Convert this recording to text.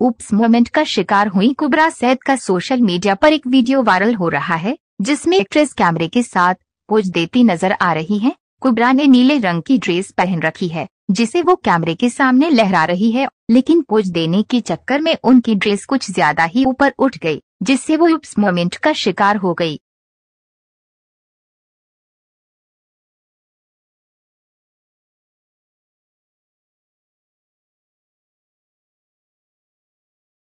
उप्स moment का शिकार हुई कुबरा सैद का सोशल मीडिया पर एक वीडियो वायरल हो रहा है जिसमें एक्ट्रेस कैमरे के साथ पोज देती नजर आ रही है कुबरा ने नीले रंग की ड्रेस पहन रखी है जिसे वो कैमरे के सामने लहरा रही है लेकिन पोज देने के चक्कर में उनकी ड्रेस कुछ ज्यादा ही ऊपर उठ गई जिससे वो उप्स मोमेंट का शिकार हो गई